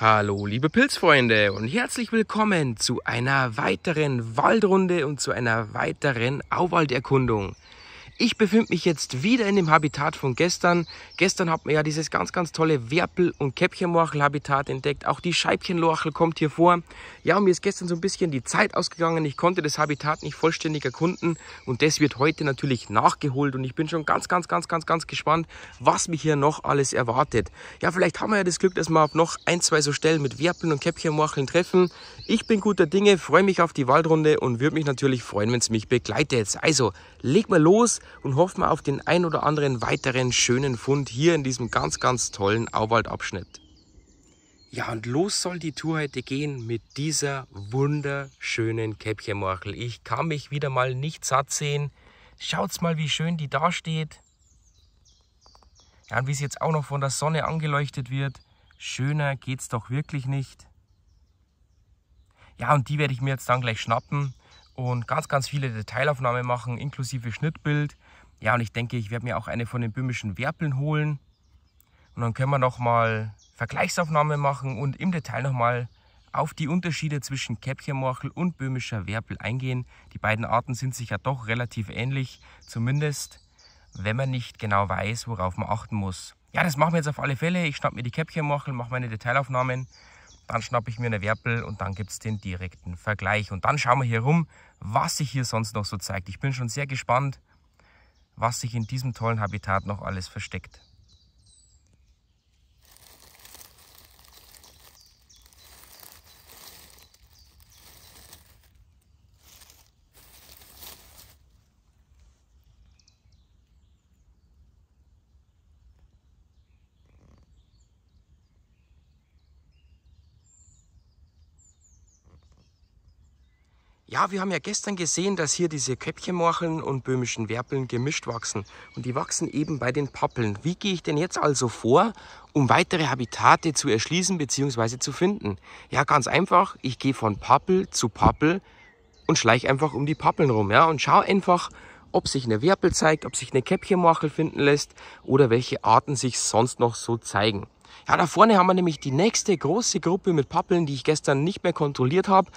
Hallo liebe Pilzfreunde und herzlich willkommen zu einer weiteren Waldrunde und zu einer weiteren Auwalderkundung. Ich befinde mich jetzt wieder in dem Habitat von gestern. Gestern hat man ja dieses ganz, ganz tolle Werpel- und Käppchenlorchel-Habitat entdeckt. Auch die Scheibchenlorchel kommt hier vor. Ja, und mir ist gestern so ein bisschen die Zeit ausgegangen. Ich konnte das Habitat nicht vollständig erkunden und das wird heute natürlich nachgeholt. Und ich bin schon ganz, ganz, ganz, ganz, ganz gespannt, was mich hier noch alles erwartet. Ja, vielleicht haben wir ja das Glück, dass wir noch ein, zwei so Stellen mit Werpeln und Käppchenmorcheln treffen. Ich bin guter Dinge, freue mich auf die Waldrunde und würde mich natürlich freuen, wenn es mich begleitet. Also, leg mal los und hoffen auf den ein oder anderen weiteren schönen Fund hier in diesem ganz, ganz tollen Auwaldabschnitt. Ja, und los soll die Tour heute gehen mit dieser wunderschönen Käppchenmorchel. Ich kann mich wieder mal nicht satt sehen. Schaut's mal, wie schön die da steht. Ja, und wie sie jetzt auch noch von der Sonne angeleuchtet wird. Schöner geht's doch wirklich nicht. Ja, und die werde ich mir jetzt dann gleich schnappen und ganz, ganz viele Detailaufnahmen machen, inklusive Schnittbild. Ja, und ich denke, ich werde mir auch eine von den böhmischen Werpeln holen. Und dann können wir nochmal Vergleichsaufnahme machen und im Detail nochmal auf die Unterschiede zwischen Käppchenmorchel und böhmischer Werpel eingehen. Die beiden Arten sind sich ja doch relativ ähnlich, zumindest wenn man nicht genau weiß, worauf man achten muss. Ja, das machen wir jetzt auf alle Fälle. Ich schnapp mir die Käppchenmorchel, mache meine Detailaufnahmen, dann schnappe ich mir eine Werpel und dann gibt es den direkten Vergleich. Und dann schauen wir hier rum, was sich hier sonst noch so zeigt. Ich bin schon sehr gespannt was sich in diesem tollen Habitat noch alles versteckt. Ja, wir haben ja gestern gesehen, dass hier diese Köpfchenmorcheln und böhmischen Werpeln gemischt wachsen. Und die wachsen eben bei den Pappeln. Wie gehe ich denn jetzt also vor, um weitere Habitate zu erschließen bzw. zu finden? Ja, ganz einfach. Ich gehe von Pappel zu Pappel und schleiche einfach um die Pappeln rum. Ja, und schaue einfach, ob sich eine Werpel zeigt, ob sich eine Käppchenmorchel finden lässt oder welche Arten sich sonst noch so zeigen. Ja, da vorne haben wir nämlich die nächste große Gruppe mit Pappeln, die ich gestern nicht mehr kontrolliert habe.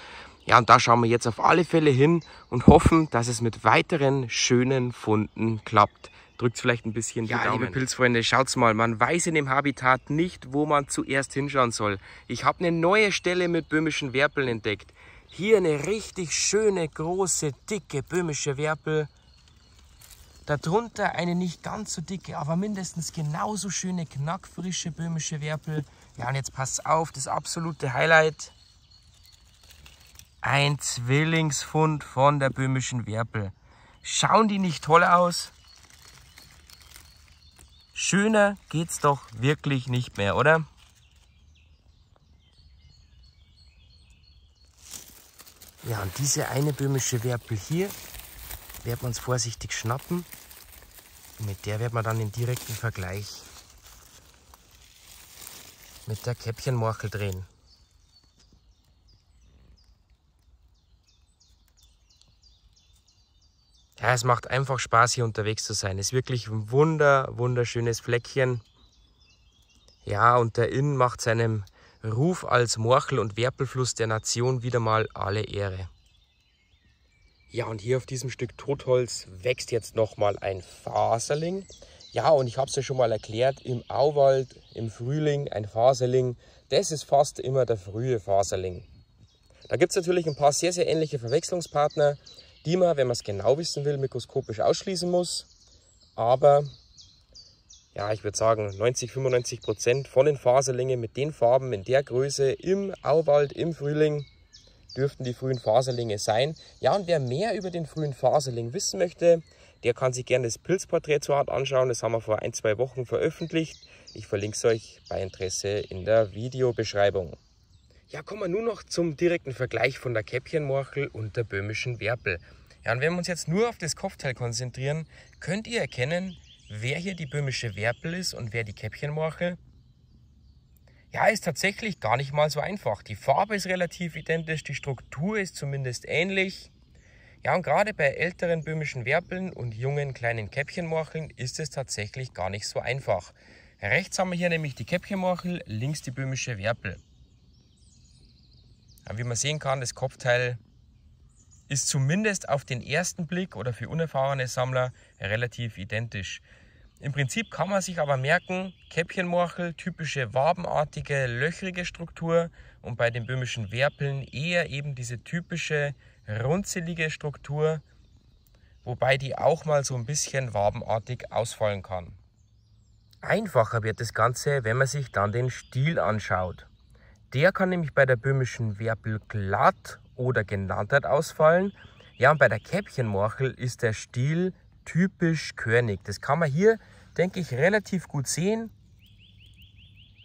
Ja, und da schauen wir jetzt auf alle Fälle hin und hoffen, dass es mit weiteren schönen Funden klappt. Drückt vielleicht ein bisschen ja, die Daumen. liebe Pilzfreunde, schaut's mal, man weiß in dem Habitat nicht, wo man zuerst hinschauen soll. Ich habe eine neue Stelle mit böhmischen Werpeln entdeckt. Hier eine richtig schöne, große, dicke böhmische Werpel. Darunter eine nicht ganz so dicke, aber mindestens genauso schöne, knackfrische böhmische Werpel. Ja, und jetzt pass auf, das absolute Highlight. Ein Zwillingsfund von der böhmischen Werpel. Schauen die nicht toll aus? Schöner geht's doch wirklich nicht mehr, oder? Ja, und diese eine böhmische Werpel hier werden wir uns vorsichtig schnappen. Und mit der werden wir dann den direkten Vergleich mit der Käppchenmorchel drehen. ja, es macht einfach Spaß, hier unterwegs zu sein. Es ist wirklich ein wunder, wunderschönes Fleckchen. Ja, und der Inn macht seinem Ruf als Morchel- und Werpelfluss der Nation wieder mal alle Ehre. Ja, und hier auf diesem Stück Totholz wächst jetzt nochmal ein Faserling. Ja, und ich habe es ja schon mal erklärt, im Auwald, im Frühling, ein Faserling, das ist fast immer der frühe Faserling. Da gibt es natürlich ein paar sehr, sehr ähnliche Verwechslungspartner die man, wenn man es genau wissen will, mikroskopisch ausschließen muss. Aber ja, ich würde sagen 90, 95 Prozent von den Faserlingen mit den Farben in der Größe im Auwald im Frühling dürften die frühen Faserlinge sein. Ja, und wer mehr über den frühen Faserling wissen möchte, der kann sich gerne das Pilzporträt zur Art anschauen. Das haben wir vor ein, zwei Wochen veröffentlicht. Ich verlinke es euch bei Interesse in der Videobeschreibung. Ja, kommen wir nur noch zum direkten Vergleich von der Käppchenmorchel und der böhmischen Werpel. Ja, und wenn wir uns jetzt nur auf das Kopfteil konzentrieren, könnt ihr erkennen, wer hier die böhmische Werpel ist und wer die Käppchenmorchel. Ja, ist tatsächlich gar nicht mal so einfach. Die Farbe ist relativ identisch, die Struktur ist zumindest ähnlich. Ja, und gerade bei älteren böhmischen Werpeln und jungen kleinen Käppchenmorcheln ist es tatsächlich gar nicht so einfach. Rechts haben wir hier nämlich die Käppchenmorchel, links die böhmische Werpel. Wie man sehen kann, das Kopfteil ist zumindest auf den ersten Blick oder für unerfahrene Sammler relativ identisch. Im Prinzip kann man sich aber merken, Käppchenmorchel, typische wabenartige, löchrige Struktur und bei den böhmischen Werpeln eher eben diese typische runzelige Struktur, wobei die auch mal so ein bisschen wabenartig ausfallen kann. Einfacher wird das Ganze, wenn man sich dann den Stiel anschaut. Der kann nämlich bei der böhmischen Werbel glatt oder genattert ausfallen. Ja, und bei der Käppchenmorchel ist der Stiel typisch körnig. Das kann man hier, denke ich, relativ gut sehen.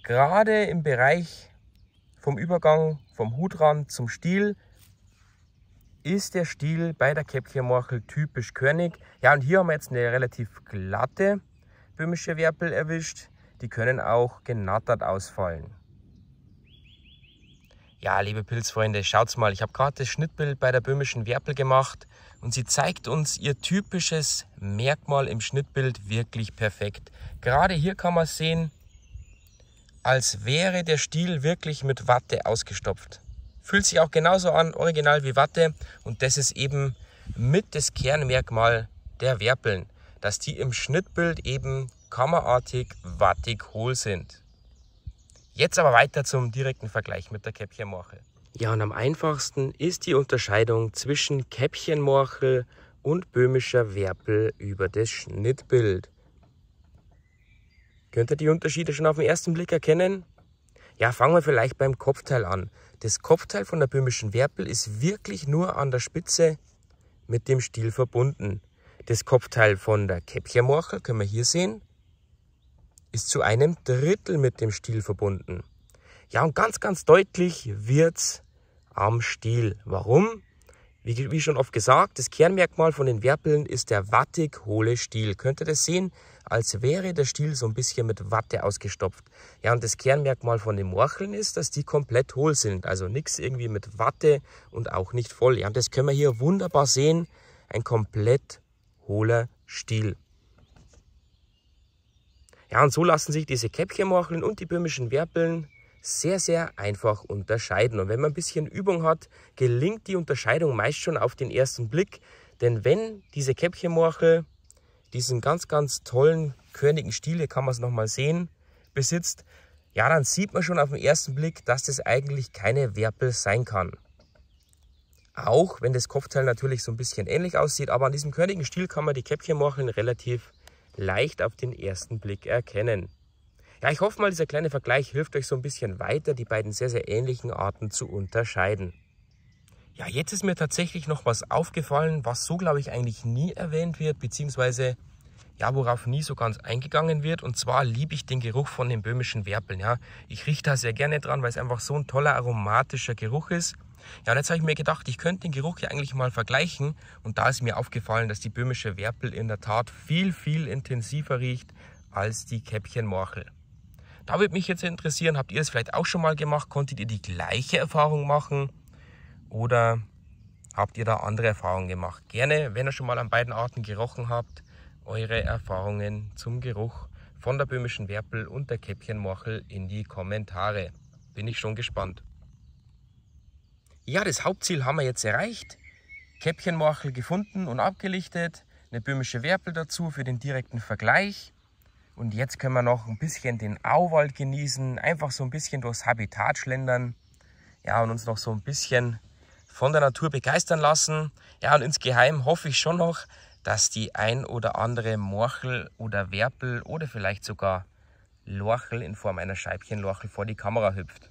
Gerade im Bereich vom Übergang vom Hutrand zum Stiel ist der Stiel bei der Käppchenmorchel typisch körnig. Ja, und hier haben wir jetzt eine relativ glatte böhmische Werpel erwischt. Die können auch genattert ausfallen. Ja, liebe Pilzfreunde, schaut's mal, ich habe gerade das Schnittbild bei der böhmischen Werpel gemacht und sie zeigt uns ihr typisches Merkmal im Schnittbild wirklich perfekt. Gerade hier kann man sehen, als wäre der Stiel wirklich mit Watte ausgestopft. Fühlt sich auch genauso an, original wie Watte und das ist eben mit das Kernmerkmal der Werpeln, dass die im Schnittbild eben kammerartig wattig hohl sind. Jetzt aber weiter zum direkten Vergleich mit der Käppchenmorchel. Ja, und am einfachsten ist die Unterscheidung zwischen Käppchenmorchel und böhmischer Werpel über das Schnittbild. Könnt ihr die Unterschiede schon auf den ersten Blick erkennen? Ja, fangen wir vielleicht beim Kopfteil an. Das Kopfteil von der böhmischen Werpel ist wirklich nur an der Spitze mit dem Stiel verbunden. Das Kopfteil von der Käppchenmorchel können wir hier sehen, ist zu einem Drittel mit dem Stiel verbunden. Ja, und ganz, ganz deutlich wird's am Stiel. Warum? Wie, wie schon oft gesagt, das Kernmerkmal von den Werpeln ist der wattig hohle Stiel. Könnt ihr das sehen? Als wäre der Stiel so ein bisschen mit Watte ausgestopft. Ja, und das Kernmerkmal von den Morcheln ist, dass die komplett hohl sind. Also nichts irgendwie mit Watte und auch nicht voll. Ja, und das können wir hier wunderbar sehen. Ein komplett hohler Stiel. Ja, und so lassen sich diese Käppchenmorcheln und die böhmischen Werpeln sehr, sehr einfach unterscheiden. Und wenn man ein bisschen Übung hat, gelingt die Unterscheidung meist schon auf den ersten Blick. Denn wenn diese Käppchenmorchel diesen ganz, ganz tollen körnigen Stiel, hier kann man es nochmal sehen, besitzt, ja, dann sieht man schon auf den ersten Blick, dass das eigentlich keine Werpel sein kann. Auch wenn das Kopfteil natürlich so ein bisschen ähnlich aussieht, aber an diesem körnigen Stiel kann man die Käppchenmorcheln relativ leicht auf den ersten Blick erkennen. Ja, ich hoffe mal, dieser kleine Vergleich hilft euch so ein bisschen weiter, die beiden sehr, sehr ähnlichen Arten zu unterscheiden. Ja, jetzt ist mir tatsächlich noch was aufgefallen, was so, glaube ich, eigentlich nie erwähnt wird, beziehungsweise ja, worauf nie so ganz eingegangen wird. Und zwar liebe ich den Geruch von den böhmischen Werpeln. Ja. Ich rieche da sehr gerne dran, weil es einfach so ein toller aromatischer Geruch ist. Ja, und jetzt habe ich mir gedacht, ich könnte den Geruch hier eigentlich mal vergleichen. Und da ist mir aufgefallen, dass die böhmische Werpel in der Tat viel, viel intensiver riecht als die Käppchenmorchel. Da würde mich jetzt interessieren, habt ihr es vielleicht auch schon mal gemacht? Konntet ihr die gleiche Erfahrung machen? Oder habt ihr da andere Erfahrungen gemacht? Gerne, wenn ihr schon mal an beiden Arten gerochen habt, eure Erfahrungen zum Geruch von der böhmischen Werpel und der Käppchenmorchel in die Kommentare. Bin ich schon gespannt. Ja, das Hauptziel haben wir jetzt erreicht. Käppchenmorchel gefunden und abgelichtet, eine böhmische Werpel dazu für den direkten Vergleich. Und jetzt können wir noch ein bisschen den Auwald genießen, einfach so ein bisschen durchs Habitat schlendern. Ja, und uns noch so ein bisschen von der Natur begeistern lassen. Ja, und insgeheim hoffe ich schon noch, dass die ein oder andere Morchel oder Werpel oder vielleicht sogar Lorchel in Form einer Scheibchenlorchel vor die Kamera hüpft.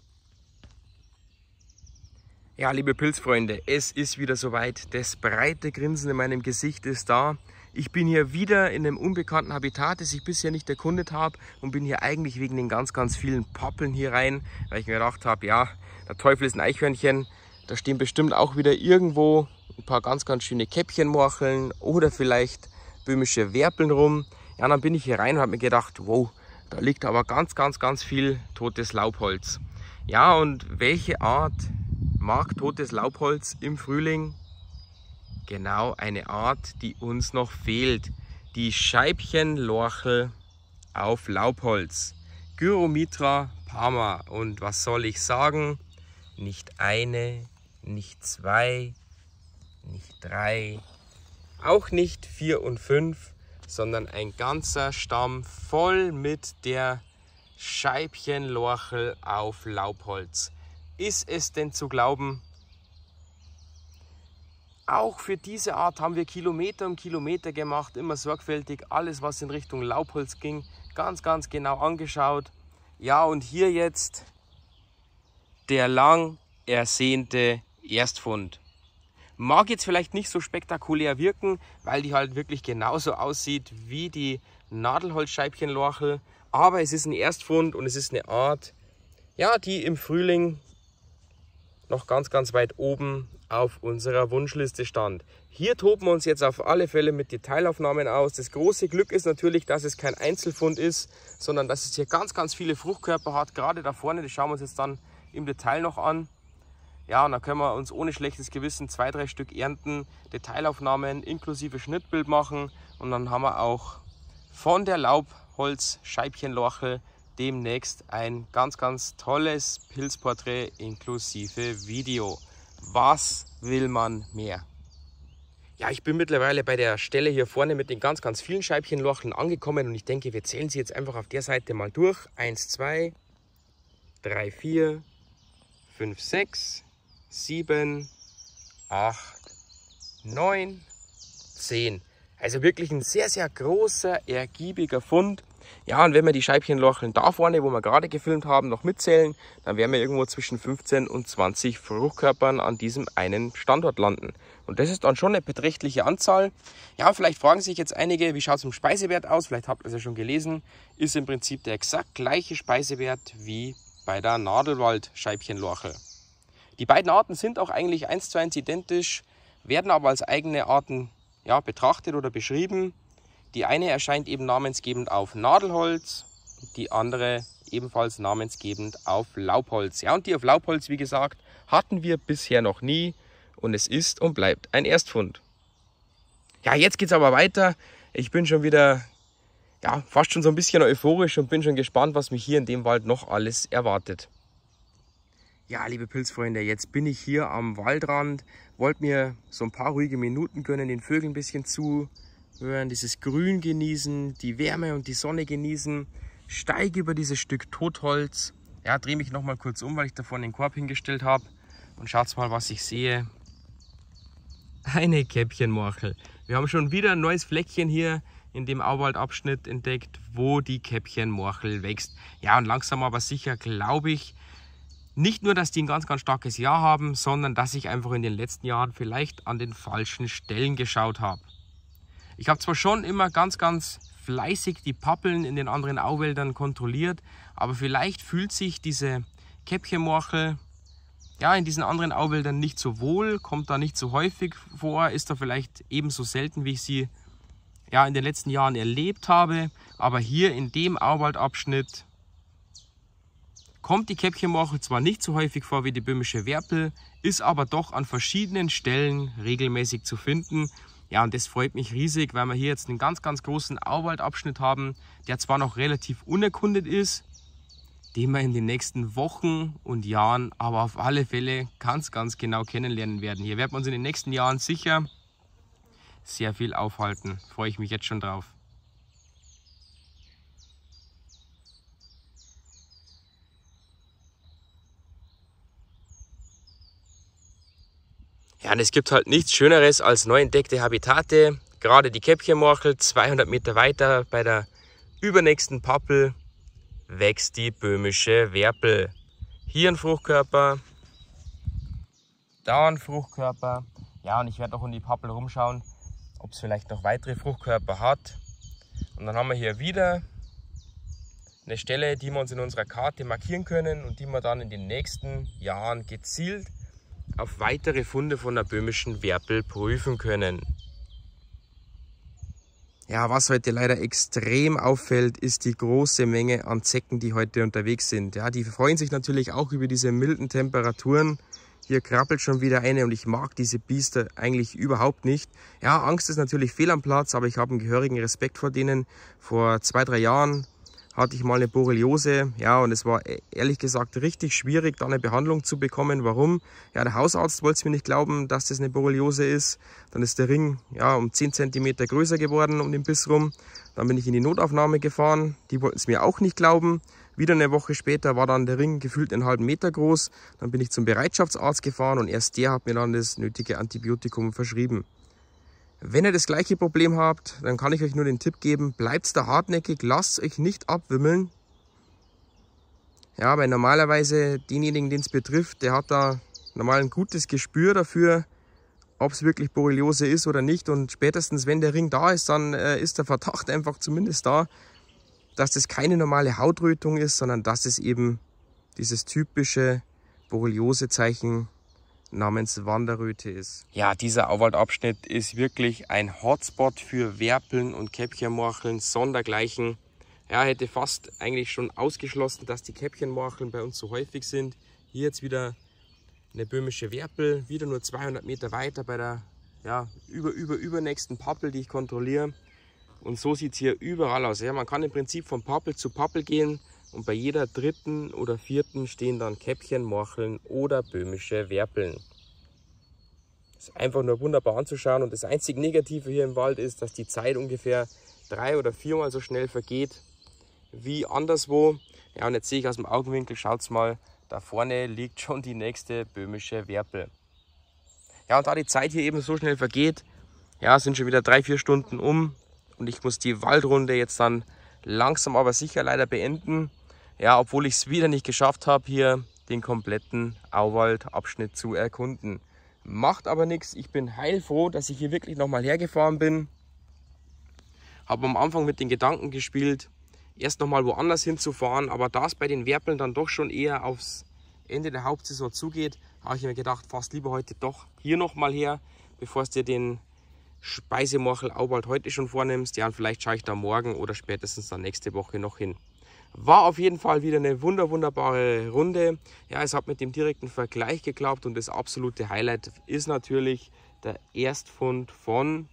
Ja, liebe Pilzfreunde, es ist wieder soweit. Das breite Grinsen in meinem Gesicht ist da. Ich bin hier wieder in einem unbekannten Habitat, das ich bisher nicht erkundet habe und bin hier eigentlich wegen den ganz, ganz vielen Pappeln hier rein, weil ich mir gedacht habe, ja, der Teufel ist ein Eichhörnchen. Da stehen bestimmt auch wieder irgendwo ein paar ganz, ganz schöne Käppchenmorcheln oder vielleicht böhmische Werpeln rum. Ja, dann bin ich hier rein und habe mir gedacht, wow, da liegt aber ganz, ganz, ganz viel totes Laubholz. Ja, und welche Art mag Laubholz im Frühling? Genau eine Art, die uns noch fehlt, die Scheibchenlorchel auf Laubholz. Gyromitra Parma. Und was soll ich sagen? Nicht eine, nicht zwei, nicht drei, auch nicht vier und fünf, sondern ein ganzer Stamm voll mit der Scheibchenlorchel auf Laubholz ist es denn zu glauben? Auch für diese Art haben wir Kilometer um Kilometer gemacht, immer sorgfältig, alles was in Richtung Laubholz ging, ganz, ganz genau angeschaut. Ja, und hier jetzt der lang ersehnte Erstfund. Mag jetzt vielleicht nicht so spektakulär wirken, weil die halt wirklich genauso aussieht wie die Nadelholzscheibchenlorchel, aber es ist ein Erstfund und es ist eine Art, ja, die im Frühling noch ganz, ganz weit oben auf unserer Wunschliste stand. Hier toben wir uns jetzt auf alle Fälle mit Detailaufnahmen aus. Das große Glück ist natürlich, dass es kein Einzelfund ist, sondern dass es hier ganz, ganz viele Fruchtkörper hat. Gerade da vorne, das schauen wir uns jetzt dann im Detail noch an. Ja, und da können wir uns ohne schlechtes Gewissen zwei, drei Stück ernten, Detailaufnahmen inklusive Schnittbild machen und dann haben wir auch von der Laubholzscheibchenlorchel demnächst ein ganz, ganz tolles Pilzporträt inklusive Video. Was will man mehr? Ja, ich bin mittlerweile bei der Stelle hier vorne mit den ganz, ganz vielen Scheibchenlocheln angekommen und ich denke, wir zählen sie jetzt einfach auf der Seite mal durch. 1, 2, 3, 4, 5, 6, 7, 8, 9, 10. Also wirklich ein sehr, sehr großer, ergiebiger Fund. Ja, und wenn wir die Scheibchenlocheln da vorne, wo wir gerade gefilmt haben, noch mitzählen, dann werden wir irgendwo zwischen 15 und 20 Fruchtkörpern an diesem einen Standort landen. Und das ist dann schon eine beträchtliche Anzahl. Ja, vielleicht fragen sich jetzt einige, wie schaut es im Speisewert aus? Vielleicht habt ihr es ja schon gelesen. Ist im Prinzip der exakt gleiche Speisewert wie bei der Nadelwald-Scheibchenlorchel. Die beiden Arten sind auch eigentlich eins zu eins identisch, werden aber als eigene Arten ja, betrachtet oder beschrieben. Die eine erscheint eben namensgebend auf Nadelholz, die andere ebenfalls namensgebend auf Laubholz. Ja, und die auf Laubholz, wie gesagt, hatten wir bisher noch nie und es ist und bleibt ein Erstfund. Ja, jetzt geht es aber weiter. Ich bin schon wieder ja, fast schon so ein bisschen euphorisch und bin schon gespannt, was mich hier in dem Wald noch alles erwartet. Ja, liebe Pilzfreunde, jetzt bin ich hier am Waldrand, wollte mir so ein paar ruhige Minuten gönnen, den Vögeln ein bisschen zu hören, dieses Grün genießen, die Wärme und die Sonne genießen. Steige über dieses Stück Totholz. Ja, drehe mich nochmal kurz um, weil ich davon den Korb hingestellt habe. Und schaut mal, was ich sehe. Eine Käppchenmorchel. Wir haben schon wieder ein neues Fleckchen hier in dem Auwaldabschnitt entdeckt, wo die Käppchenmorchel wächst. Ja, und langsam aber sicher glaube ich, nicht nur, dass die ein ganz, ganz starkes Jahr haben, sondern dass ich einfach in den letzten Jahren vielleicht an den falschen Stellen geschaut habe. Ich habe zwar schon immer ganz, ganz fleißig die Pappeln in den anderen Auwäldern kontrolliert, aber vielleicht fühlt sich diese Käppchenmorchel ja, in diesen anderen Auwäldern nicht so wohl, kommt da nicht so häufig vor, ist da vielleicht ebenso selten, wie ich sie ja, in den letzten Jahren erlebt habe. Aber hier in dem Auwaldabschnitt kommt die Käppchenmorchel zwar nicht so häufig vor wie die böhmische Werpel, ist aber doch an verschiedenen Stellen regelmäßig zu finden. Ja, und das freut mich riesig, weil wir hier jetzt einen ganz, ganz großen Auwaldabschnitt haben, der zwar noch relativ unerkundet ist, den wir in den nächsten Wochen und Jahren aber auf alle Fälle ganz, ganz genau kennenlernen werden. Hier werden wir uns in den nächsten Jahren sicher sehr viel aufhalten. Freue ich mich jetzt schon drauf. Ja, und es gibt halt nichts Schöneres als neu entdeckte Habitate. Gerade die Käppchenmorchel, 200 Meter weiter bei der übernächsten Pappel, wächst die böhmische Werpel. Hier ein Fruchtkörper, da ein Fruchtkörper. Ja, und ich werde auch in die Pappel rumschauen, ob es vielleicht noch weitere Fruchtkörper hat. Und dann haben wir hier wieder eine Stelle, die wir uns in unserer Karte markieren können und die wir dann in den nächsten Jahren gezielt auf weitere Funde von der böhmischen Werpel prüfen können. Ja, was heute leider extrem auffällt, ist die große Menge an Zecken, die heute unterwegs sind. Ja, die freuen sich natürlich auch über diese milden Temperaturen. Hier krabbelt schon wieder eine und ich mag diese Biester eigentlich überhaupt nicht. Ja, Angst ist natürlich fehl am Platz, aber ich habe einen gehörigen Respekt vor denen. Vor zwei, drei Jahren hatte ich mal eine Borreliose. Ja, und es war e-, ehrlich gesagt richtig schwierig, da eine Behandlung zu bekommen. Warum? Ja, der Hausarzt wollte es mir nicht glauben, dass das eine Borreliose ist. Dann ist der Ring ja, um 10 cm größer geworden um den Biss rum. Dann bin ich in die Notaufnahme gefahren. Die wollten es mir auch nicht glauben. Wieder eine Woche später war dann der Ring gefühlt einen halben Meter groß. Dann bin ich zum Bereitschaftsarzt gefahren und erst der hat mir dann das nötige Antibiotikum verschrieben. Wenn ihr das gleiche Problem habt, dann kann ich euch nur den Tipp geben, bleibt da hartnäckig, lasst euch nicht abwimmeln. Ja, weil normalerweise denjenigen, den es betrifft, der hat da normal ein gutes Gespür dafür, ob es wirklich Borreliose ist oder nicht. Und spätestens, wenn der Ring da ist, dann äh, ist der Verdacht einfach zumindest da, dass das keine normale Hautrötung ist, sondern dass es eben dieses typische Borreliose-Zeichen ist namens Wanderröte ist. Ja, dieser Auwaldabschnitt ist wirklich ein Hotspot für Werpeln und Käppchenmorcheln sondergleichen. Ja, hätte fast eigentlich schon ausgeschlossen, dass die Käppchenmorcheln bei uns so häufig sind. Hier jetzt wieder eine böhmische Werpel, wieder nur 200 Meter weiter bei der ja, über, über, übernächsten Pappel, die ich kontrolliere. Und so sieht es hier überall aus. Ja, man kann im Prinzip von Pappel zu Pappel gehen, und bei jeder dritten oder vierten stehen dann Käppchenmorcheln oder böhmische Werpeln. Ist einfach nur wunderbar anzuschauen und das einzig Negative hier im Wald ist, dass die Zeit ungefähr drei oder viermal so schnell vergeht wie anderswo. Ja, und jetzt sehe ich aus dem Augenwinkel, schaut's mal, da vorne liegt schon die nächste böhmische Werpel. Ja, und da die Zeit hier eben so schnell vergeht, ja, sind schon wieder drei, vier Stunden um und ich muss die Waldrunde jetzt dann langsam aber sicher leider beenden ja, obwohl ich es wieder nicht geschafft habe, hier den kompletten Auwaldabschnitt zu erkunden. Macht aber nichts. Ich bin heilfroh, dass ich hier wirklich nochmal hergefahren bin. Habe am Anfang mit den Gedanken gespielt, erst nochmal woanders hinzufahren. Aber da es bei den Werpeln dann doch schon eher aufs Ende der Hauptsaison zugeht, habe ich mir gedacht, fast lieber heute doch hier nochmal her, bevor es dir den Speisemorchel Auwald heute schon vornimmst. Ja, und vielleicht schaue ich da morgen oder spätestens dann nächste Woche noch hin. War auf jeden Fall wieder eine wunder, wunderbare Runde. Ja, es hat mit dem direkten Vergleich geklappt und das absolute Highlight ist natürlich der Erstfund von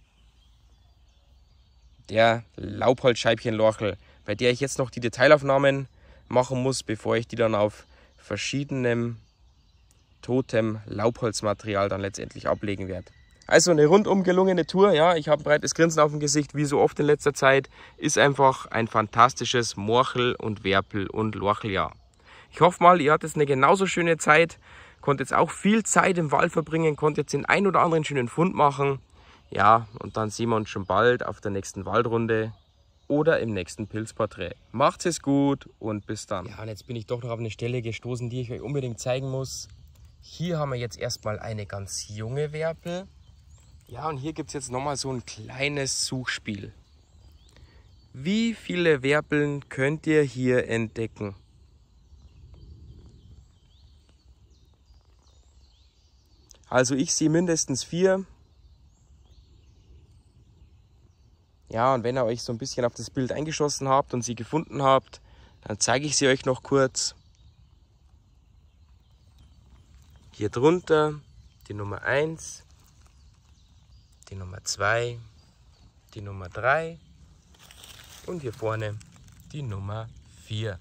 der Laubholzscheibchenlorchel, bei der ich jetzt noch die Detailaufnahmen machen muss, bevor ich die dann auf verschiedenem totem Laubholzmaterial dann letztendlich ablegen werde. Also eine rundum gelungene Tour, ja, ich habe ein breites Grinsen auf dem Gesicht, wie so oft in letzter Zeit, ist einfach ein fantastisches Morchel und Werpel und Lorcheljahr. Ich hoffe mal, ihr hattet eine genauso schöne Zeit, konntet jetzt auch viel Zeit im Wald verbringen, konntet den ein oder anderen schönen Fund machen. Ja, und dann sehen wir uns schon bald auf der nächsten Waldrunde oder im nächsten Pilzporträt. Macht's es gut und bis dann. Ja, und jetzt bin ich doch noch auf eine Stelle gestoßen, die ich euch unbedingt zeigen muss. Hier haben wir jetzt erstmal eine ganz junge Werpel. Ja, und hier gibt es jetzt nochmal so ein kleines Suchspiel. Wie viele Werbeln könnt ihr hier entdecken? Also ich sehe mindestens vier. Ja, und wenn ihr euch so ein bisschen auf das Bild eingeschossen habt und sie gefunden habt, dann zeige ich sie euch noch kurz. Hier drunter die Nummer 1, die Nummer 2, die Nummer 3 und hier vorne die Nummer 4.